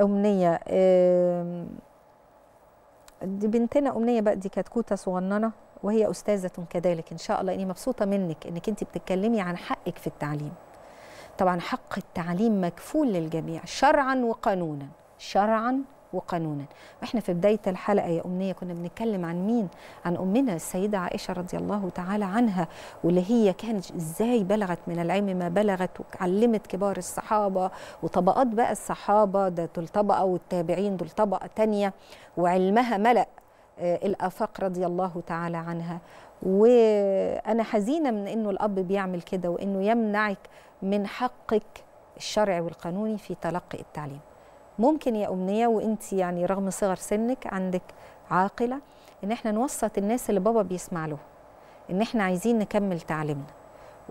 امنيه دي بنتنا امنيه بقى دي كتكوته صغننه وهي استاذه كذلك ان شاء الله اني مبسوطه منك انك انت بتتكلمي عن حقك في التعليم طبعا حق التعليم مكفول للجميع شرعا وقانونا شرعا وقانونا واحنا في بدايه الحلقه يا امنيه كنا بنتكلم عن مين عن امنا السيده عائشه رضي الله تعالى عنها واللي هي كانت ازاي بلغت من العلم ما بلغت وعلمت كبار الصحابه وطبقات بقى الصحابه ده دول طبقه والتابعين دول طبقه تانية وعلمها ملأ آه، الافاق رضي الله تعالى عنها وانا حزينه من انه الاب بيعمل كده وانه يمنعك من حقك الشرعي والقانوني في تلقي التعليم ممكن يا أمنية وأنت يعني رغم صغر سنك عندك عاقلة إن إحنا نوسط الناس اللي بابا بيسمع لهم إن إحنا عايزين نكمل تعليمنا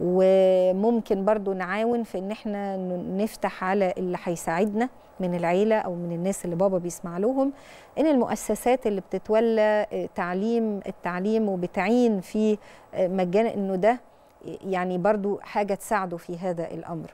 وممكن برضو نعاون في ان احنا نفتح على اللي هيساعدنا من العيله او من الناس اللي بابا بيسمع لهم ان المؤسسات اللي بتتولى آه، تعليم التعليم وبتعين في آه، مجانا انه ده آه، يعني برضو حاجه تساعده في هذا الامر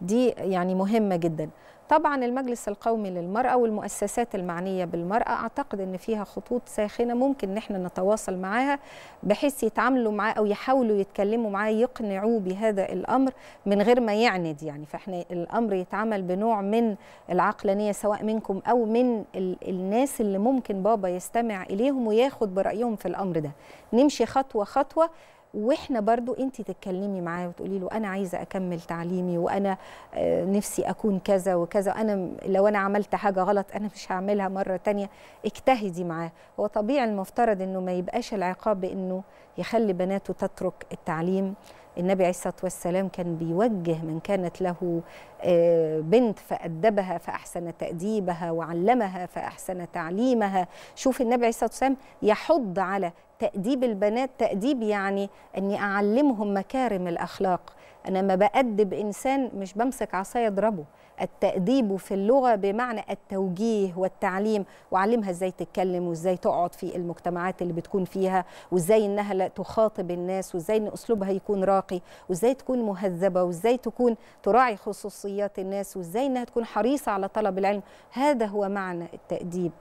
دي يعني مهمة جدا طبعا المجلس القومي للمرأة والمؤسسات المعنية بالمرأة أعتقد أن فيها خطوط ساخنة ممكن نحن نتواصل معاها بحيث يتعاملوا معاه أو يحاولوا يتكلموا معاه يقنعوه بهذا الأمر من غير ما يعند يعني فإحنا الأمر يتعمل بنوع من العقلانية سواء منكم أو من الناس اللي ممكن بابا يستمع إليهم وياخد برأيهم في الأمر ده نمشي خطوة خطوة واحنا برضو انت تتكلمي معاه وتقولي له انا عايزه اكمل تعليمي وانا آه، نفسي اكون كذا وكذا انا لو انا عملت حاجه غلط انا مش هعملها مره تانية اجتهدي معاه هو طبيعي المفترض انه ما يبقاش العقاب بانه يخلي بناته تترك التعليم النبي عليه الصلاة والسلام كان بيوجه من كانت له آه، بنت فأدبها فأحسن تأديبها وعلمها فأحسن تعليمها شوف النبي عليه الصلاة والسلام يحض على تأديب البنات تأديب يعني أني أعلمهم مكارم الأخلاق انا ما بأدب انسان مش بمسك عصايه اضربه التأديب في اللغة بمعنى التوجيه والتعليم وعلمها ازاي تتكلم وازاي تقعد في المجتمعات اللي بتكون فيها وازاي انها لا تخاطب الناس وازاي ان اسلوبها يكون راقي وازاي تكون مهذبة وازاي تكون تراعي خصوصيات الناس وازاي انها تكون حريصة على طلب العلم هذا هو معنى التأديب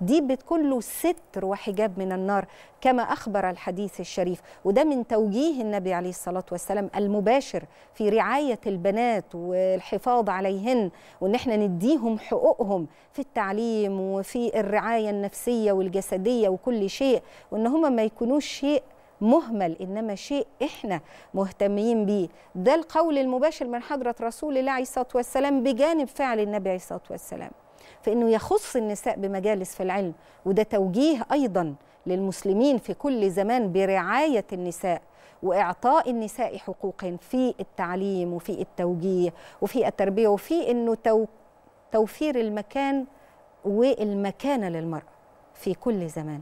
دي بتكون له ستر وحجاب من النار كما أخبر الحديث الشريف وده من توجيه النبي عليه الصلاة والسلام المباشر في رعاية البنات والحفاظ عليهن وإن احنا نديهم حقوقهم في التعليم وفي الرعاية النفسية والجسدية وكل شيء وإن هما ما يكونوش شيء مهمل انما شيء احنا مهتمين بيه ده القول المباشر من حضره رسول الله عليه الصلاه والسلام بجانب فعل النبي عليه الصلاه والسلام فإنه يخص النساء بمجالس في العلم وده توجيه أيضا للمسلمين في كل زمان برعاية النساء واعطاء النساء حقوق في التعليم وفي التوجيه وفي التربيه وفي انه تو توفير المكان والمكانه للمراه في كل زمان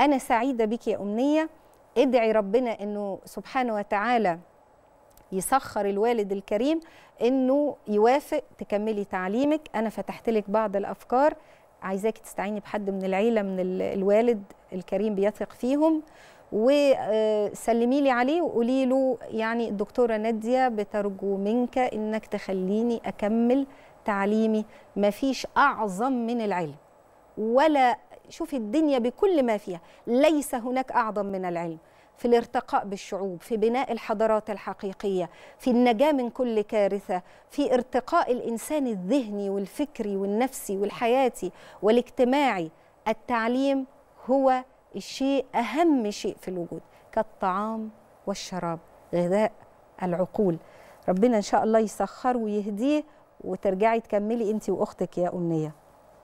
انا سعيده بك يا امنيه ادعي ربنا انه سبحانه وتعالى يسخر الوالد الكريم انه يوافق تكملي تعليمك انا فتحت لك بعض الافكار عايزاكي تستعيني بحد من العيله من الوالد الكريم بيثق فيهم وسلمي لي عليه وقولي له يعني الدكتوره ناديه بترجو منك انك تخليني اكمل تعليمي مفيش اعظم من العلم ولا شوفي الدنيا بكل ما فيها ليس هناك اعظم من العلم في الارتقاء بالشعوب في بناء الحضارات الحقيقية في النجاة من كل كارثة في ارتقاء الإنسان الذهني والفكري والنفسي والحياتي والاجتماعي التعليم هو الشيء أهم شيء في الوجود كالطعام والشراب غذاء العقول ربنا إن شاء الله يسخره ويهديه وترجعي تكملي أنت وأختك يا أمنية